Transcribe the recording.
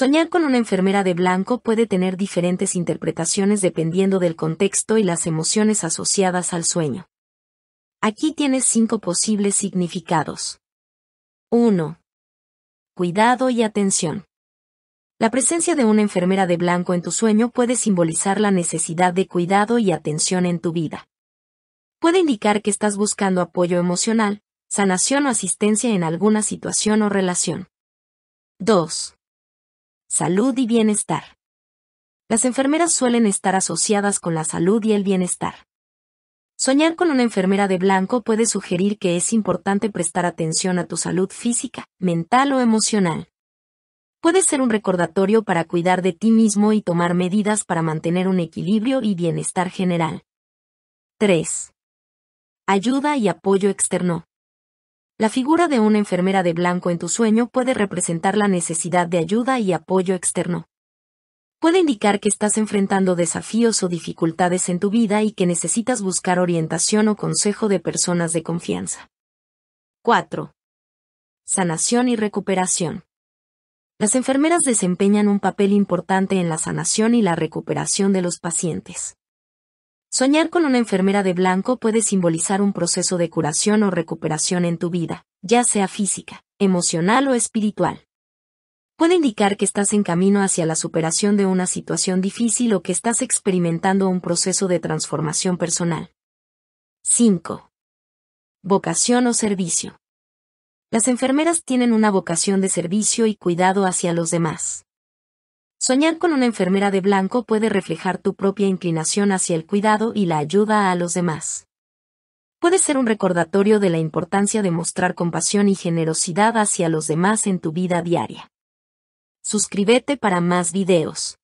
Soñar con una enfermera de blanco puede tener diferentes interpretaciones dependiendo del contexto y las emociones asociadas al sueño. Aquí tienes cinco posibles significados. 1. Cuidado y atención. La presencia de una enfermera de blanco en tu sueño puede simbolizar la necesidad de cuidado y atención en tu vida. Puede indicar que estás buscando apoyo emocional, sanación o asistencia en alguna situación o relación. 2 salud y bienestar. Las enfermeras suelen estar asociadas con la salud y el bienestar. Soñar con una enfermera de blanco puede sugerir que es importante prestar atención a tu salud física, mental o emocional. Puede ser un recordatorio para cuidar de ti mismo y tomar medidas para mantener un equilibrio y bienestar general. 3. Ayuda y apoyo externo. La figura de una enfermera de blanco en tu sueño puede representar la necesidad de ayuda y apoyo externo. Puede indicar que estás enfrentando desafíos o dificultades en tu vida y que necesitas buscar orientación o consejo de personas de confianza. 4. Sanación y recuperación. Las enfermeras desempeñan un papel importante en la sanación y la recuperación de los pacientes. Soñar con una enfermera de blanco puede simbolizar un proceso de curación o recuperación en tu vida, ya sea física, emocional o espiritual. Puede indicar que estás en camino hacia la superación de una situación difícil o que estás experimentando un proceso de transformación personal. 5. Vocación o servicio. Las enfermeras tienen una vocación de servicio y cuidado hacia los demás. Soñar con una enfermera de blanco puede reflejar tu propia inclinación hacia el cuidado y la ayuda a los demás. Puede ser un recordatorio de la importancia de mostrar compasión y generosidad hacia los demás en tu vida diaria. Suscríbete para más videos.